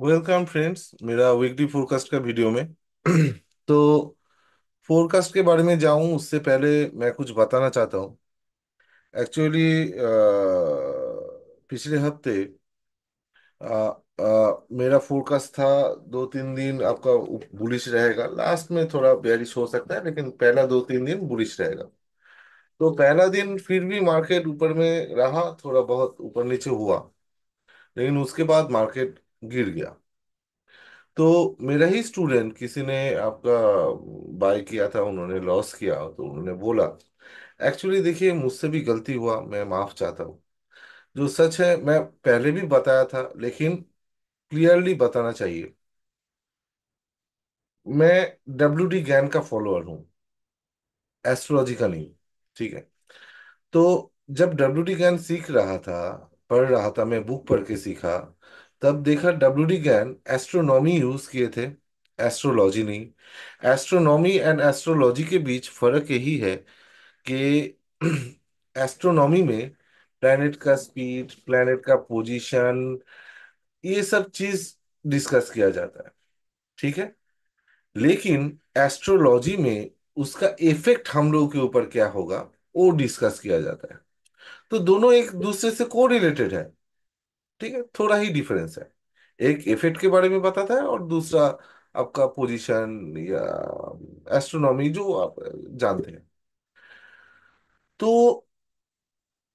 welcome friends मेरा weekly forecast का video में तो फोरकास्ट के बारे में जाऊं उससे पहले मैं कुछ बताना चाहता हूं एक्चुअली पिछले हफ्ते मेरा फोरकास्ट था दो तीन दिन आपका बुलिश रहेगा लास्ट में थोड़ा बेरिश हो सकता है लेकिन पहला दो तीन दिन बुलिश रहेगा तो पहला दिन फिर भी मार्केट ऊपर में रहा थोड़ा बहुत ऊपर नीचे हुआ लेकिन उसके बाद मार्केट गिर गया तो मेरा ही स्टूडेंट किसी ने आपका बाय किया था उन्होंने लॉस किया तो उन्होंने बोला एक्चुअली देखिए मुझसे भी गलती हुआ मैं माफ़ चाहता हूँ जो सच है मैं पहले भी बताया था लेकिन क्लियरली बताना चाहिए मैं डब्ल्यू डी गैन का फॉलोअर हूँ एस्ट्रोलॉजी का नहीं ठीक है तो जब डब्ल्यू डी गैन सीख रहा था पढ़ रहा था मैं बुक पढ़ के सीखा तब देखा W D Gann astronomy use किए थे एस्ट्रोलॉजी नहीं एस्ट्रोनॉमी एंड एस्ट्रोलॉजी के बीच फर्क यही है कि एस्ट्रोनॉमी में प्लैनेट का स्पीड प्लैनेट का पोजीशन ये सब चीज डिस्कस किया जाता है ठीक है लेकिन एस्ट्रोलॉजी में उसका इफेक्ट हम लोगों के ऊपर क्या होगा वो डिस्कस किया जाता है तो दोनों एक दूसरे से को रिलेटेड है ठीक है थोड़ा ही डिफरेंस है एक इफेक्ट के बारे में बताता है और दूसरा आपका पोजीशन या एस्ट्रोनॉमी जो आप जानते हैं तो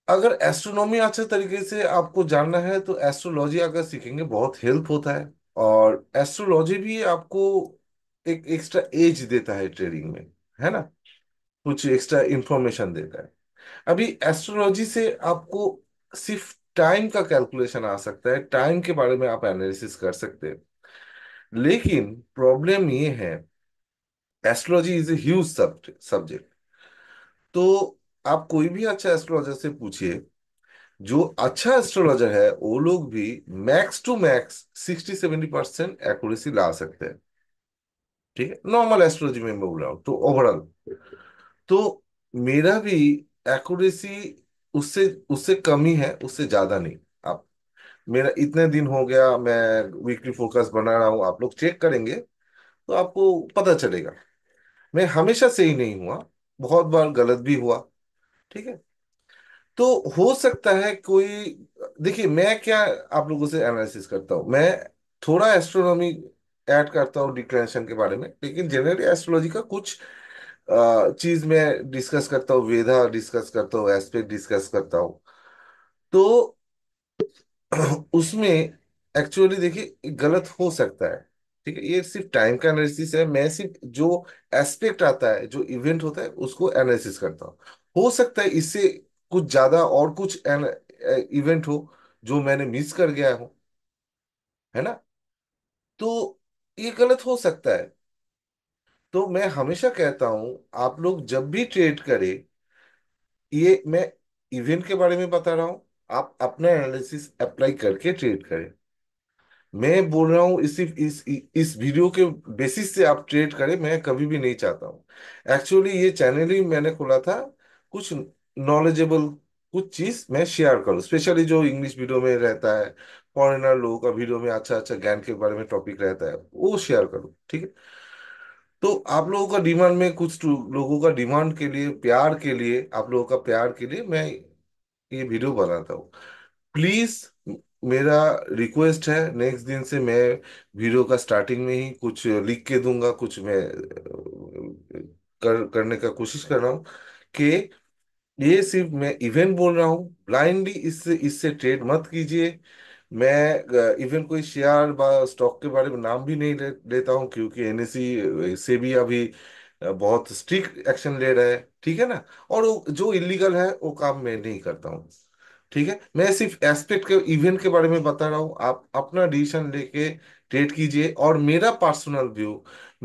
अगर एस्ट्रोनॉमी अच्छे तरीके से आपको जानना है तो एस्ट्रोलॉजी अगर सीखेंगे बहुत हेल्प होता है और एस्ट्रोलॉजी भी आपको एक एक्स्ट्रा एज देता है ट्रेडिंग में है ना कुछ एक्स्ट्रा इंफॉर्मेशन देता है अभी एस्ट्रोलॉजी से आपको सिर्फ टाइम का कैलकुलेशन आ सकता है टाइम के बारे में आप एनालिसिस कर सकते हैं लेकिन प्रॉब्लम ये है astrology is a huge subject तो आप कोई भी अच्छा एस्ट्रोलॉजर से पूछिए जो अच्छा एस्ट्रोलॉजर है वो लोग भी max to max sixty seventy percent accuracy ला सकते हैं ठीक है नॉर्मल एस्ट्रोलॉजी में बोल रहा हूं तो ओवरऑल तो मेरा भी एक्यूरेसी उससे उससे कम ही है उससे ज्यादा नहीं आप मेरा इतने दिन हो गया मैं वीकली फोकस बना रहा हूँ आप लोग चेक करेंगे तो आपको पता चलेगा मैं हमेशा सही नहीं हुआ बहुत बार गलत भी हुआ ठीक है तो हो सकता है कोई देखिए मैं क्या आप लोगों से एनालिसिस करता हूं मैं थोड़ा एस्ट्रोनॉमी ऐड करता हूं डिक्लेरेशन के बारे में लेकिन जनरली एस्ट्रोलॉजी का कुछ चीज में डिस्कस करता हूँ वेदा डिस्कस करता हूँ एस्पेक्ट डिस्कस करता हूँ तो उसमें एक्चुअली देखिए गलत हो सकता है ठीक है ये सिर्फ टाइम का एनालिसिस है मैं सिर्फ जो एस्पेक्ट आता है जो इवेंट होता है उसको एनालिसिस करता हूँ हो सकता है इससे कुछ ज्यादा और कुछ इवेंट हो जो मैंने मिस कर गया हूँ है ना तो ये गलत हो सकता है तो मैं हमेशा कहता हूं आप लोग जब भी ट्रेड करें ये मैं इवेंट के बारे में बता रहा हूं आप अपना एनालिसिस अप्लाई करके ट्रेड करें मैं बोल रहा हूं इसी इस इस वीडियो के बेसिस से आप ट्रेड करें मैं कभी भी नहीं चाहता हूँ एक्चुअली ये चैनल ही मैंने खोला था कुछ नॉलेजेबल कुछ चीज मैं शेयर करूँ स्पेशली जो इंग्लिश वीडियो में रहता है फॉरेनर लोगों का वीडियो में अच्छा अच्छा ज्ञान के बारे में टॉपिक रहता है वो शेयर करूँ ठीक है तो आप लोगों का डिमांड में कुछ तो लोगों का डिमांड के लिए प्यार के लिए आप लोगों का प्यार के लिए मैं ये वीडियो बनाता हूँ प्लीज मेरा रिक्वेस्ट है नेक्स्ट दिन से मैं वीडियो का स्टार्टिंग में ही कुछ लिख के दूंगा कुछ मैं कर करने का कोशिश कर रहा हूँ कि ये सिर्फ मैं इवेंट बोल रहा हूँ ब्लाइंडली इससे इससे ट्रेड मत कीजिए मैं इवन कोई शेयर व स्टॉक के बारे में नाम भी नहीं ले, लेता हूँ क्योंकि एनएसी से भी अभी बहुत स्ट्रिक्ट एक्शन ले रहा है ठीक है ना और जो इलीगल है वो काम मैं नहीं करता हूँ ठीक है मैं सिर्फ एस्पेक्ट के इवेंट के बारे में बता रहा हूँ आप अपना डिसीजन लेके ट्रेड कीजिए और मेरा पर्सनल व्यू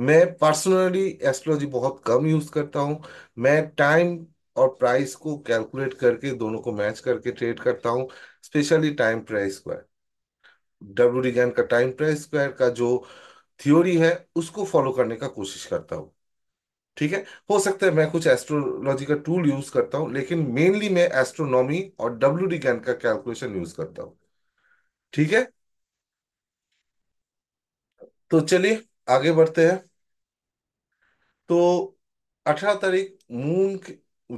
मैं पर्सनली एस्ट्रोलॉजी बहुत कम यूज करता हूँ मैं टाइम और प्राइस को कैलकुलेट करके दोनों को मैच करके ट्रेड करता हूँ स्पेशली टाइम प्राइस पर डब्ल्यू डी गैन का टाइम प्राइस स्क्वायर का जो थ्योरी है उसको फॉलो करने का कोशिश करता हूँ ठीक है हो सकता है मैं कुछ एस्ट्रोलॉजी का टूल यूज करता हूँ लेकिन मेनली मैं एस्ट्रोनॉमी और डब्ल्यू डी गैन का कैलकुलेशन यूज करता हूँ ठीक है तो चलिए आगे बढ़ते हैं तो अठारह तारीख मून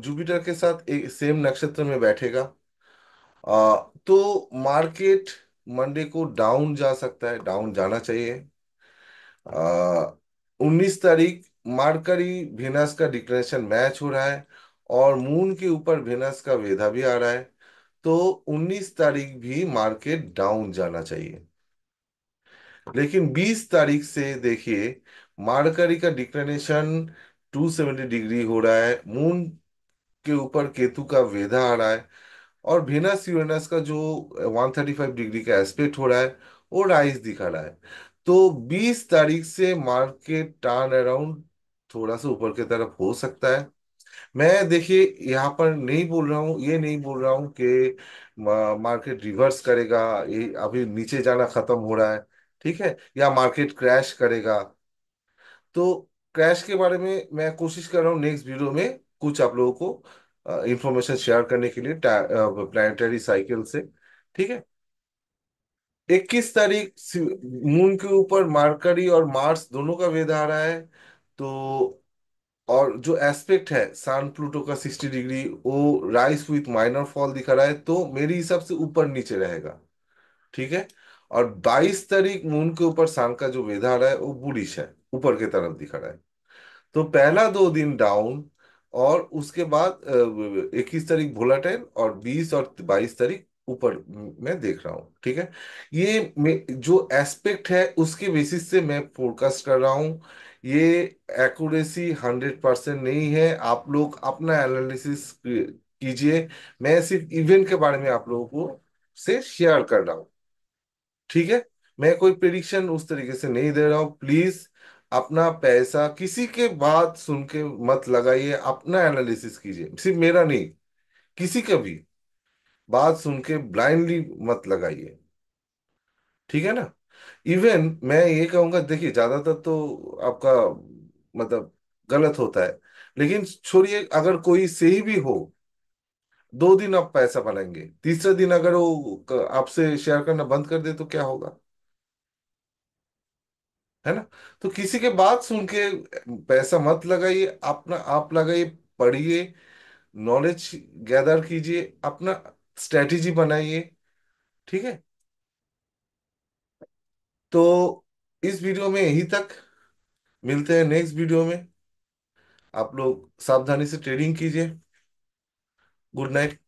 जुपिटर के साथ एक सेम नक्षत्र में बैठेगा आ, तो मार्केट मंडे को डाउन जा सकता है डाउन जाना चाहिए उन्नीस तारीख मार्करी भेनस का डिक्लेरेशन मैच हो रहा है और मून के ऊपर भेनस का वेधा भी आ रहा है तो 19 तारीख भी मार्केट डाउन जाना चाहिए लेकिन 20 तारीख से देखिए मार्करी का डिक्लेरेशन 270 डिग्री हो रहा है मून के ऊपर केतु का वेधा आ रहा है और वेनस यूरेनस का जो 135 डिग्री का एस्पेक्ट हो रहा है वो राइज दिखा रहा है तो 20 तारीख से मार्केट टर्न अराउंड थोड़ा सा ऊपर की तरफ हो सकता है मैं देखिए यहाँ पर नहीं बोल रहा हूँ ये नहीं बोल रहा हूँ कि मार्केट रिवर्स करेगा ये अभी नीचे जाना खत्म हो रहा है ठीक है या मार्केट क्रैश करेगा तो क्रैश के बारे में मैं कोशिश कर रहा हूँ नेक्स्ट वीडियो में कुछ आप लोगों को इंफॉर्मेशन शेयर करने के लिए प्लानिटरी साइकिल से ठीक है इक्कीस तारीख मून के ऊपर मार्करी और मार्स दोनों का वेद आ रहा है तो और जो एस्पेक्ट है सन प्लूटो का सिक्सटी डिग्री वो राइस विथ माइनर फॉल दिखा रहा है तो मेरे हिसाब से ऊपर नीचे रहेगा ठीक है और 22 तारीख मून के ऊपर सन का जो वेद आ रहा है वो बुरिश है ऊपर की तरफ दिखा रहा है तो पहला दो दिन डाउन और उसके बाद इक्कीस तारीख भोला टाइम और बीस और बाईस तारीख ऊपर मैं देख रहा हूँ ठीक है ये जो एस्पेक्ट है उसके बेसिस से मैं फोरकास्ट कर रहा हूँ ये एक्यूरेसी हंड्रेड परसेंट नहीं है आप लोग अपना एनालिसिस कीजिए मैं सिर्फ इवेंट के बारे में आप लोगों को से शेयर कर रहा हूँ ठीक है मैं कोई प्रिडिक्शन उस तरीके से नहीं दे रहा हूँ प्लीज अपना पैसा किसी के बात सुन के मत लगाइए अपना एनालिसिस कीजिए सिर्फ मेरा नहीं किसी का भी बात सुन के ब्लाइंडली मत लगाइए ठीक है ना इवन मैं ये कहूंगा देखिए ज्यादातर तो आपका मतलब गलत होता है लेकिन छोड़िए अगर कोई सही भी हो दो दिन आप पैसा बनाएंगे तीसरे दिन अगर वो आपसे शेयर करना बंद कर दे तो क्या होगा है ना तो किसी के बात सुन के पैसा मत लगाइए अपना आप लगाइए पढ़िए नॉलेज गैदर कीजिए अपना स्ट्रेटेजी बनाइए ठीक है तो इस वीडियो में यही तक मिलते हैं नेक्स्ट वीडियो में आप लोग सावधानी से ट्रेडिंग कीजिए गुड नाइट